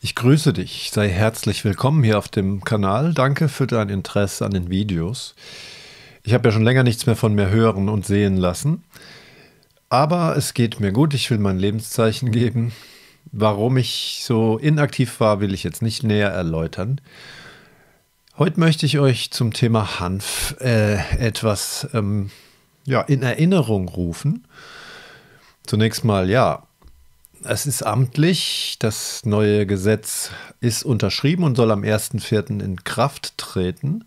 Ich grüße dich, sei herzlich willkommen hier auf dem Kanal. Danke für dein Interesse an den Videos. Ich habe ja schon länger nichts mehr von mir hören und sehen lassen. Aber es geht mir gut, ich will mein Lebenszeichen geben. Warum ich so inaktiv war, will ich jetzt nicht näher erläutern. Heute möchte ich euch zum Thema Hanf äh, etwas ähm, ja, in Erinnerung rufen. Zunächst mal, ja, es ist amtlich, das neue Gesetz ist unterschrieben und soll am 1.4. in Kraft treten.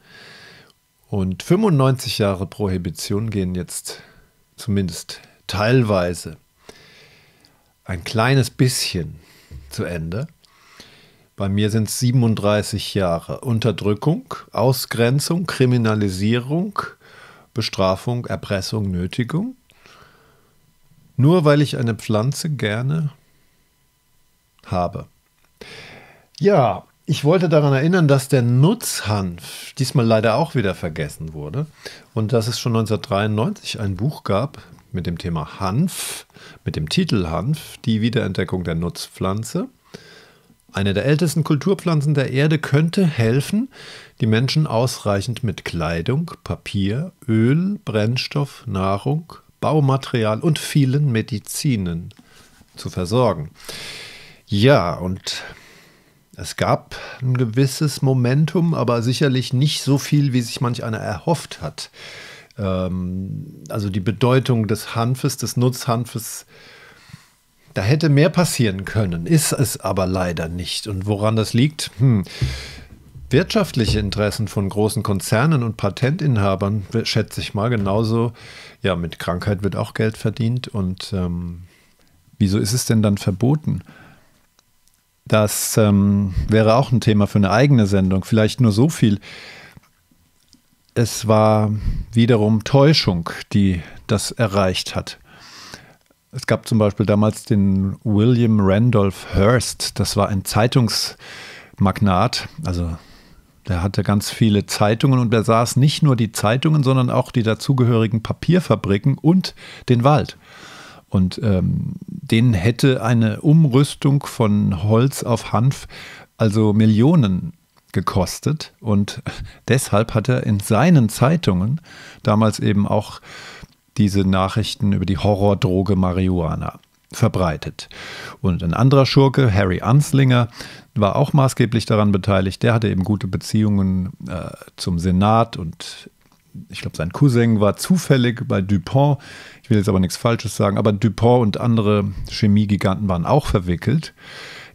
Und 95 Jahre Prohibition gehen jetzt zumindest teilweise ein kleines bisschen zu Ende. Bei mir sind es 37 Jahre Unterdrückung, Ausgrenzung, Kriminalisierung, Bestrafung, Erpressung, Nötigung. Nur weil ich eine Pflanze gerne habe. Ja, ich wollte daran erinnern, dass der Nutzhanf diesmal leider auch wieder vergessen wurde und dass es schon 1993 ein Buch gab mit dem Thema Hanf, mit dem Titel Hanf, die Wiederentdeckung der Nutzpflanze. Eine der ältesten Kulturpflanzen der Erde könnte helfen, die Menschen ausreichend mit Kleidung, Papier, Öl, Brennstoff, Nahrung, Baumaterial und vielen Medizinen zu versorgen. Ja, und es gab ein gewisses Momentum, aber sicherlich nicht so viel, wie sich manch einer erhofft hat. Ähm, also die Bedeutung des Hanfes, des Nutzhanfes, da hätte mehr passieren können, ist es aber leider nicht. Und woran das liegt? Hm. Wirtschaftliche Interessen von großen Konzernen und Patentinhabern, schätze ich mal, genauso. Ja, mit Krankheit wird auch Geld verdient. Und ähm, wieso ist es denn dann verboten? Das ähm, wäre auch ein Thema für eine eigene Sendung. Vielleicht nur so viel. Es war wiederum Täuschung, die das erreicht hat. Es gab zum Beispiel damals den William Randolph Hearst. Das war ein Zeitungsmagnat. Also der hatte ganz viele Zeitungen und besaß nicht nur die Zeitungen, sondern auch die dazugehörigen Papierfabriken und den Wald. Und ähm, denen hätte eine Umrüstung von Holz auf Hanf also Millionen gekostet. Und deshalb hat er in seinen Zeitungen damals eben auch diese Nachrichten über die Horrordroge Marihuana verbreitet. Und ein anderer Schurke, Harry Anslinger, war auch maßgeblich daran beteiligt. Der hatte eben gute Beziehungen äh, zum Senat und ich glaube, sein Cousin war zufällig bei DuPont. Ich will jetzt aber nichts Falsches sagen, aber DuPont und andere Chemiegiganten waren auch verwickelt.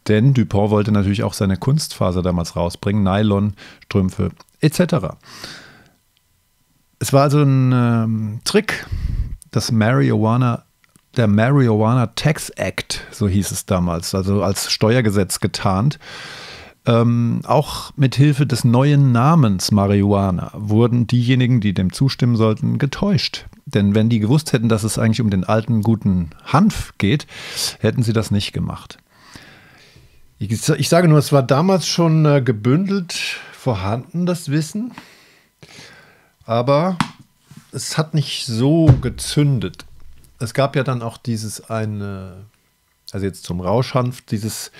Denn DuPont wollte natürlich auch seine Kunstfaser damals rausbringen, Nylon, Strümpfe etc. Es war also ein ähm, Trick, das Marihuana, der Marihuana Tax Act, so hieß es damals, also als Steuergesetz getarnt. Ähm, auch mit Hilfe des neuen Namens Marihuana wurden diejenigen, die dem zustimmen sollten, getäuscht. Denn wenn die gewusst hätten, dass es eigentlich um den alten guten Hanf geht, hätten sie das nicht gemacht. Ich, ich sage nur, es war damals schon äh, gebündelt vorhanden, das Wissen. Aber es hat nicht so gezündet. Es gab ja dann auch dieses eine, also jetzt zum Rauschhanf, dieses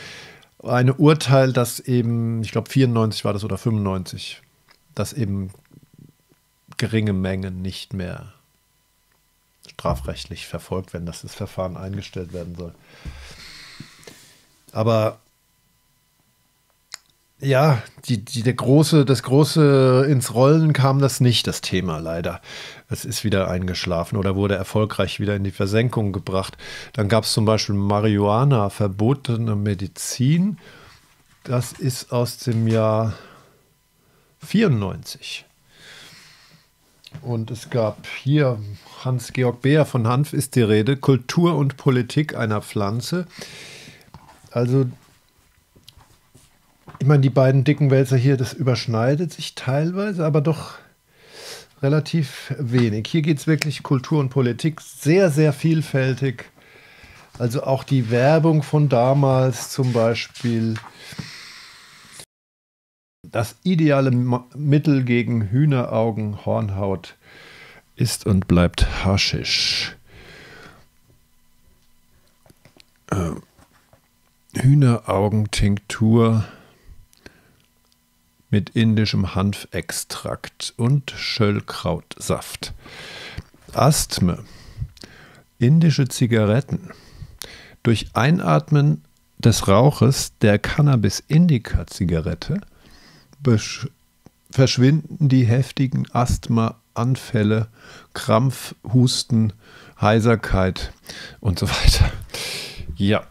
ein Urteil, das eben, ich glaube 94 war das oder 95, dass eben geringe Mengen nicht mehr strafrechtlich verfolgt werden, dass das Verfahren eingestellt werden soll. Aber ja, die, die, der große, das große ins Rollen kam das nicht, das Thema leider. Es ist wieder eingeschlafen oder wurde erfolgreich wieder in die Versenkung gebracht. Dann gab es zum Beispiel Marihuana, verbotene Medizin. Das ist aus dem Jahr 94. Und es gab hier Hans-Georg Beer von Hanf ist die Rede, Kultur und Politik einer Pflanze. Also ich meine, die beiden dicken Wälzer hier, das überschneidet sich teilweise, aber doch relativ wenig. Hier geht es wirklich Kultur und Politik sehr, sehr vielfältig. Also auch die Werbung von damals zum Beispiel. Das ideale Mittel gegen Hühneraugen, Hornhaut ist und bleibt Haschisch. Ähm, Hühneraugen-Tinktur mit indischem Hanfextrakt und Schöllkrautsaft. Asthme, indische Zigaretten. Durch Einatmen des Rauches der Cannabis Indica Zigarette verschwinden die heftigen Asthmaanfälle, Krampf, Husten, Heiserkeit und so weiter. Ja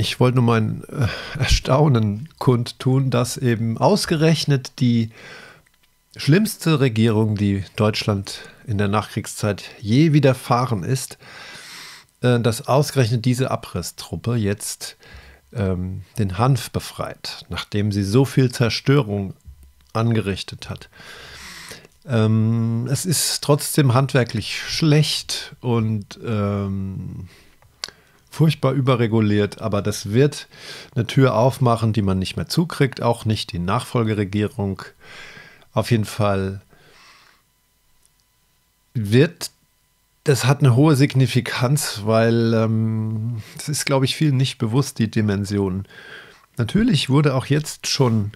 ich wollte nur mein äh, Erstaunen kundtun, dass eben ausgerechnet die schlimmste Regierung, die Deutschland in der Nachkriegszeit je widerfahren ist, äh, dass ausgerechnet diese Abrisstruppe jetzt ähm, den Hanf befreit, nachdem sie so viel Zerstörung angerichtet hat. Ähm, es ist trotzdem handwerklich schlecht und ähm, furchtbar überreguliert, aber das wird eine Tür aufmachen, die man nicht mehr zukriegt, auch nicht die Nachfolgeregierung. Auf jeden Fall wird, das hat eine hohe Signifikanz, weil ähm, ist, glaube ich, vielen nicht bewusst, die Dimension. Natürlich wurde auch jetzt schon,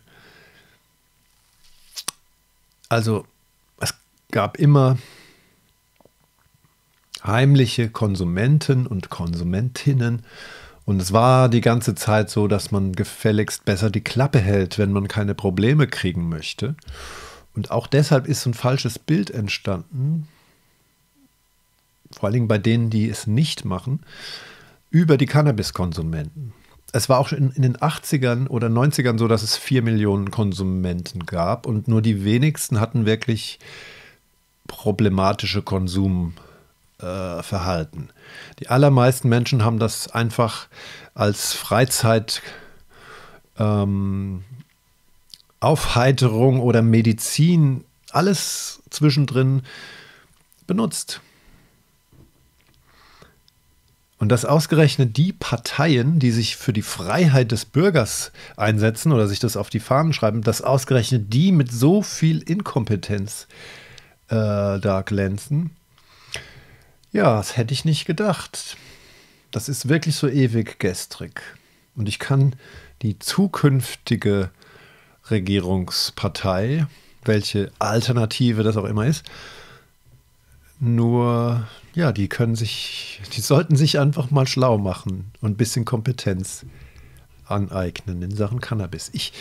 also es gab immer heimliche Konsumenten und Konsumentinnen. Und es war die ganze Zeit so, dass man gefälligst besser die Klappe hält, wenn man keine Probleme kriegen möchte. Und auch deshalb ist ein falsches Bild entstanden, vor allen Dingen bei denen, die es nicht machen, über die Cannabiskonsumenten. Es war auch in, in, den 80ern oder 90ern so, dass es vier Millionen Konsumenten gab und nur die wenigsten hatten wirklich problematische Konsum. Äh, verhalten. Die allermeisten Menschen haben das einfach als Freizeit ähm, Aufheiterung oder Medizin, alles zwischendrin benutzt. Und dass ausgerechnet die Parteien, die sich für die Freiheit des Bürgers einsetzen oder sich das auf die Fahnen schreiben, dass ausgerechnet die mit so viel Inkompetenz äh, da glänzen, ja, das hätte ich nicht gedacht. Das ist wirklich so ewig gestrig. Und ich kann die zukünftige Regierungspartei, welche Alternative das auch immer ist, nur, ja, die können sich, die sollten sich einfach mal schlau machen und ein bisschen Kompetenz aneignen in Sachen Cannabis. Ich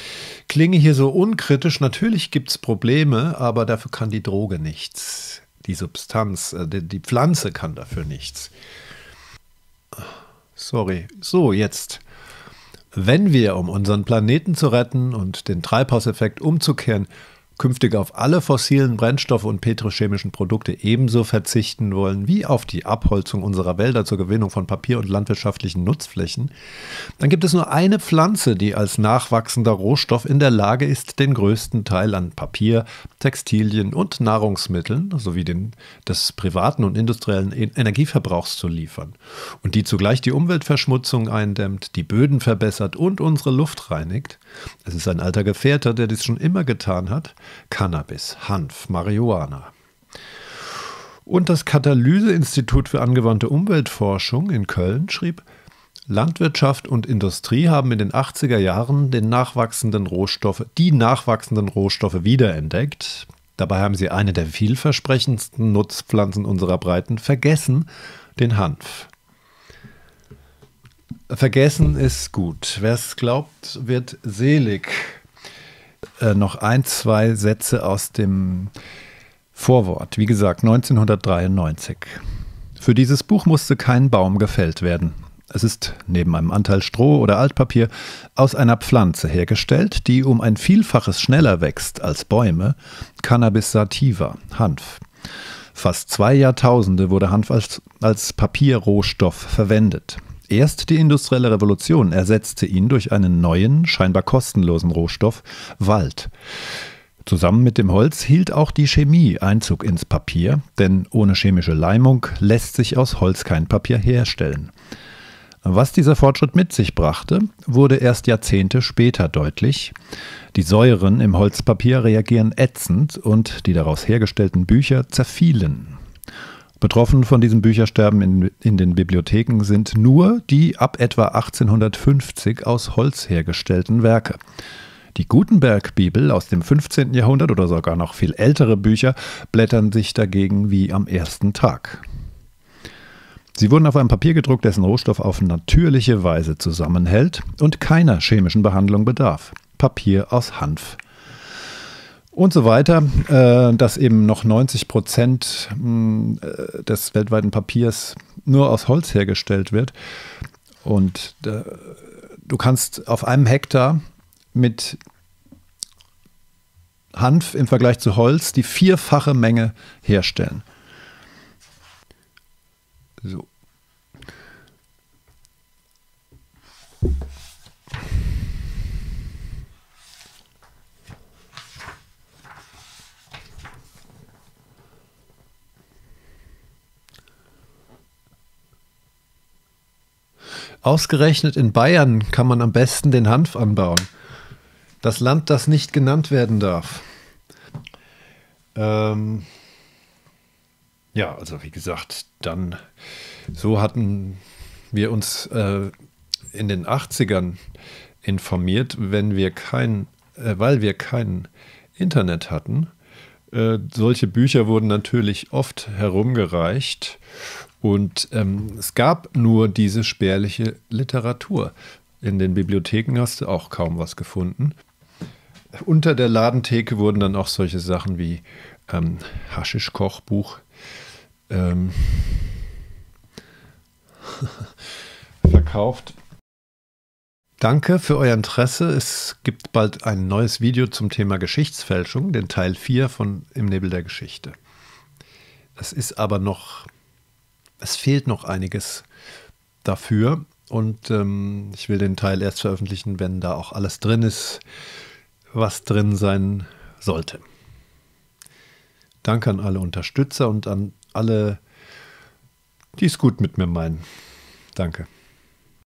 klinge hier so unkritisch, natürlich gibt es Probleme, aber dafür kann die Droge nichts die Substanz, äh, die, die Pflanze kann dafür nichts. Sorry. So, jetzt. Wenn wir, um unseren Planeten zu retten und den Treibhauseffekt umzukehren, künftig auf alle fossilen Brennstoffe und petrochemischen Produkte ebenso verzichten wollen wie auf die Abholzung unserer Wälder zur Gewinnung von Papier und landwirtschaftlichen Nutzflächen, dann gibt es nur eine Pflanze, die als nachwachsender Rohstoff in der Lage ist, den größten Teil an Papier, Textilien und Nahrungsmitteln sowie den, des privaten und industriellen Energieverbrauchs zu liefern und die zugleich die Umweltverschmutzung eindämmt, die Böden verbessert und unsere Luft reinigt. Es ist ein alter Gefährter, der dies schon immer getan hat. Cannabis, Hanf, Marihuana. Und das Katalyse-Institut für angewandte Umweltforschung in Köln schrieb, Landwirtschaft und Industrie haben in den 80er Jahren den nachwachsenden Rohstoffe, die nachwachsenden Rohstoffe wiederentdeckt. Dabei haben sie eine der vielversprechendsten Nutzpflanzen unserer Breiten vergessen, den Hanf. Vergessen ist gut. Wer es glaubt, wird selig. Äh, noch ein, zwei Sätze aus dem Vorwort. Wie gesagt, 1993. Für dieses Buch musste kein Baum gefällt werden. Es ist neben einem Anteil Stroh oder Altpapier aus einer Pflanze hergestellt, die um ein Vielfaches schneller wächst als Bäume, Cannabis sativa, Hanf. Fast zwei Jahrtausende wurde Hanf als, als Papierrohstoff verwendet. Erst die industrielle Revolution ersetzte ihn durch einen neuen, scheinbar kostenlosen Rohstoff, Wald. Zusammen mit dem Holz hielt auch die Chemie Einzug ins Papier, denn ohne chemische Leimung lässt sich aus Holz kein Papier herstellen. Was dieser Fortschritt mit sich brachte, wurde erst Jahrzehnte später deutlich. Die Säuren im Holzpapier reagieren ätzend und die daraus hergestellten Bücher zerfielen. Betroffen von diesem Büchersterben in, in den Bibliotheken sind nur die ab etwa 1850 aus Holz hergestellten Werke. Die Gutenberg-Bibel aus dem 15. Jahrhundert oder sogar noch viel ältere Bücher blättern sich dagegen wie am ersten Tag. Sie wurden auf einem Papier gedruckt, dessen Rohstoff auf natürliche Weise zusammenhält und keiner chemischen Behandlung bedarf. Papier aus Hanf und so weiter, äh, dass eben noch 90 Prozent äh, des weltweiten Papiers nur aus Holz hergestellt wird. Und äh, du kannst auf einem Hektar mit Hanf im Vergleich zu Holz die vierfache Menge herstellen. So. Ausgerechnet in Bayern kann man am besten den Hanf anbauen. Das Land, das nicht genannt werden darf. Ähm ja, also wie gesagt, dann so hatten wir uns äh, in den 80ern informiert, wenn wir kein, äh, weil wir kein Internet hatten. Äh, solche Bücher wurden natürlich oft herumgereicht und ähm, es gab nur diese spärliche Literatur. In den Bibliotheken hast du auch kaum was gefunden. Unter der Ladentheke wurden dann auch solche Sachen wie ähm, Haschisch-Kochbuch. Ähm, verkauft. Danke für euer Interesse. Es gibt bald ein neues Video zum Thema Geschichtsfälschung, den Teil 4 von Im Nebel der Geschichte. Das ist aber noch es fehlt noch einiges dafür. Und ähm, ich will den Teil erst veröffentlichen, wenn da auch alles drin ist, was drin sein sollte. Danke an alle Unterstützer und an alle, die es gut mit mir meinen. Danke.